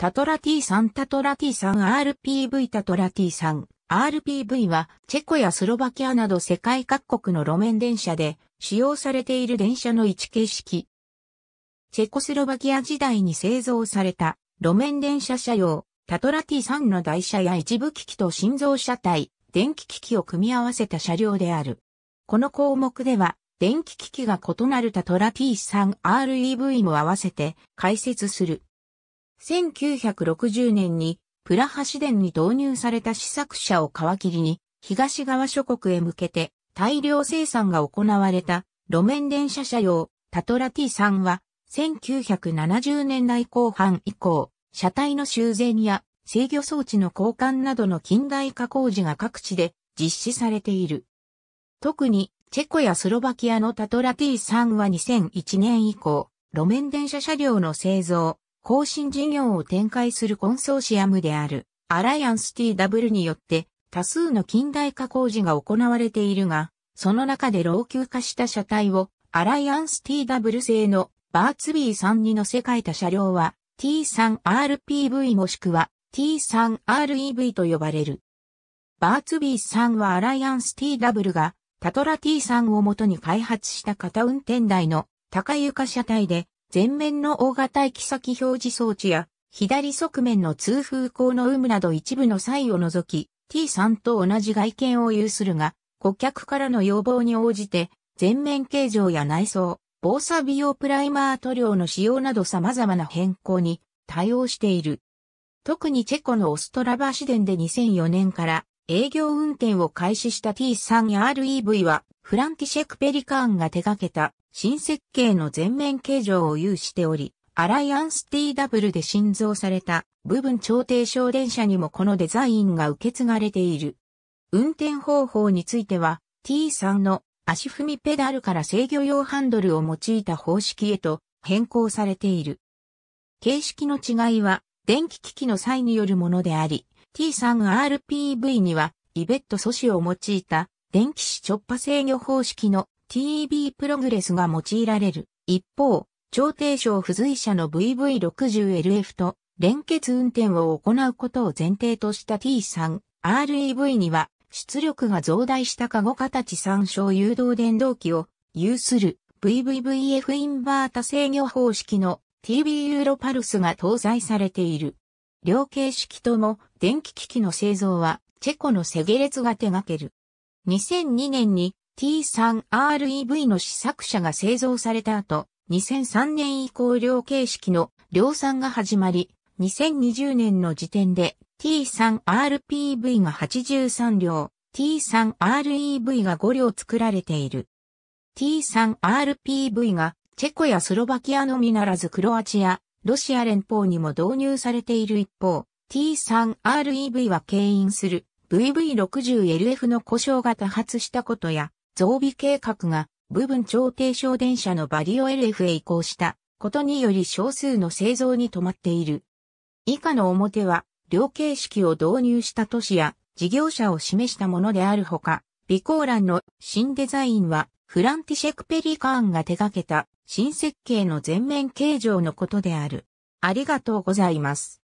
タトラ T3 タトラ T3RPV タトラ T3 RPV はチェコやスロバキアなど世界各国の路面電車で使用されている電車の一形式。チェコスロバキア時代に製造された路面電車車用タトラ T3 の台車や一部機器と心臓車体、電気機器を組み合わせた車両である。この項目では電気機器が異なるタトラ T3REV も合わせて解説する。1960年にプラハ市電に導入された試作車を皮切りに東側諸国へ向けて大量生産が行われた路面電車車用タトラ T3 は1970年代後半以降車体の修繕や制御装置の交換などの近代化工事が各地で実施されている。特にチェコやスロバキアのタトラ T3 は2001年以降、路面電車車両の製造、更新事業を展開するコンソーシアムであるアライアンス TW によって多数の近代化工事が行われているが、その中で老朽化した車体をアライアンス TW 製のバーツ B3 に乗せ替えた車両は T3RPV もしくは T3REV と呼ばれる。バーツ B3 はアライアンス TW がタトラ T3 を元に開発した型運転台の高床車体で前面の大型行き先表示装置や、左側面の通風口の有無など一部の際を除き、T3 と同じ外見を有するが、顧客からの要望に応じて、前面形状や内装、防砂美容プライマー塗料の使用など様々な変更に対応している。特にチェコのオストラバ市電で2004年から営業運転を開始した T3 や REV はフランティシェク・ペリカーンが手掛けた新設計の全面形状を有しており、アライアンス TW で新造された部分超低省電車にもこのデザインが受け継がれている。運転方法については T3 の足踏みペダルから制御用ハンドルを用いた方式へと変更されている。形式の違いは電気機器の際によるものであり、T3RPV にはイベット素子を用いた電気子直波制御方式の TEB プログレスが用いられる。一方、超低床付随車の VV60LF と連結運転を行うことを前提とした T3REV には出力が増大したカゴ形参照誘導電動機を有する VVVF インバータ制御方式の TB ユーロパルスが搭載されている。両形式とも電気機器の製造はチェコのセゲレツが手掛ける。2002年に T3REV の試作車が製造された後、2003年以降量形式の量産が始まり、2020年の時点で T3RPV が83両、T3REV が5両作られている。T3RPV がチェコやスロバキアのみならずクロアチア、ロシア連邦にも導入されている一方、T3REV は牽引する VV60LF の故障が多発したことや、増備計画が部分超低床電車のバリオ LF へ移行したことにより少数の製造に止まっている。以下の表は、量形式を導入した都市や事業者を示したものであるほか、ーラ欄の新デザインは、フランティシェク・ペリカーンが手掛けた新設計の全面形状のことである。ありがとうございます。